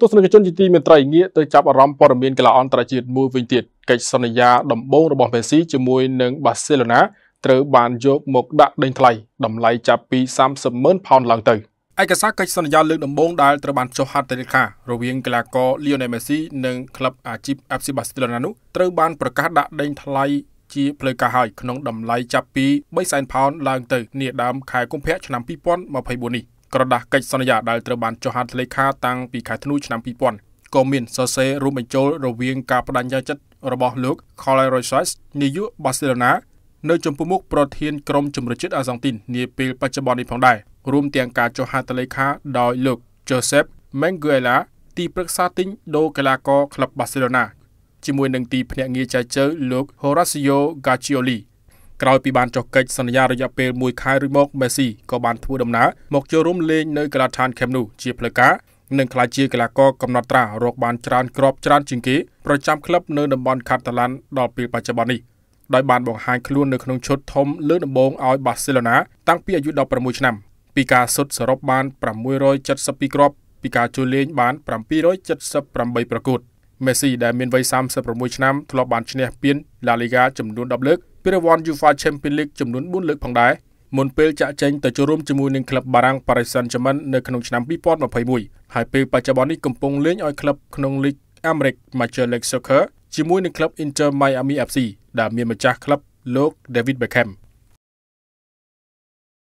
ទស្សនិកជនជាទីមេត្រីងាកទៅចាប់អារម្មណ៍ព័ត៌មានកីឡាអន្តរជាតិមួយវិញទៀតកិច្ចសន្យាដំបូងរបស់មេស៊ីជាមួយនឹងបាសេឡូណាត្រូវបានយកមកដាក់ដេញថ្លៃតម្លៃចាប់ពី30ម៉ឺនផោនឡើងទៅឯកសារកិច្ចសន្យាលើកដំបូងដែលត្រូវបានចុះហត្ថលេខារវាងកីឡាករ Lionel Messi និងក្លឹបអាជីព FC Barcelona នោះត្រូវបានប្រកាសដាក់ដេញថ្លៃជាផ្លូវការហើយក្នុងតម្លៃចាប់ពី300,000ផោនឡើងទៅនាដើមខែកុម្ភៈឆ្នាំ2024នេះ។ក្រដាស់កិច្ចសន្យាដែលត្រូវបានចុះហត្ថលេខាតាំងពីខែធ្នូឆ្នាំ2000ក៏មានសរសេររួមបញ្ចូលរវាងការបដិញ្ញាចិត្តរបស់លោក Carlos Rosas នាយកបាសេឡូណានៅចំពោះមុខប្រធានក្រុមជំនឿចិត្តអាសង់ទីននាពេលបច្ចុប្បន្ននេះផងដែររួមទាំងការចុះហត្ថលេខាដោយលោក Josep Manguela ទីប្រឹក្សាទិញដូរកីឡាករក្លឹបបាសេឡូណាជាមួយនឹងទីភ្នាក់ងារចែកចើលោក Horacio Gaccioli ក្រោយពីបានចុះកិច្ចសន្យារយៈពេល1ខែរួចមកមេស៊ីក៏បានធ្វើដំណើរមកចូលរួមលេងនៅកីឡដ្ឋានខេមនូជាផ្លូវការនិងក្លាយជាកីឡាករកំណត់ត្រារកបានច្រើនក្របច្រើនជាងគេប្រចាំក្លឹបនៅតំបន់កាតាឡាន់ដល់ពេលបច្ចុប្បន្ននេះដោយបានបង្ហាញខ្លួននៅក្នុងឈុតធំលើកដំបូងឲ្យបាសេឡូណាតាំងពីអាយុ16ឆ្នាំ ពីការសុទ្ធសរុបបាន672គ្រាប់ពីការចូលលេង បាន778ប្រកួតមេស៊ីដែលមានវ័យ36ឆ្នាំធ្លាប់បានឈ្នះ ពានឡាលីហ្គាចំនួន10លើកពានរង្វាន់ UEFA Champions League ចំនួន4លើកផងដែរមុនពេលចាក់ចេញទៅចូលរួមជាមួយនឹងក្លឹបបារាំង Paris Saint-Germain នៅក្នុងឆ្នាំ2021ហើយពេលបច្ចុប្បន្ននេះកំពុងលេងឲ្យក្លឹបក្នុងលីកអាមេរិក Major League Soccer ជាមួយនឹងក្លឹប Inter Miami FC ដែលមានម្ចាស់ក្លឹបលោក David Beckham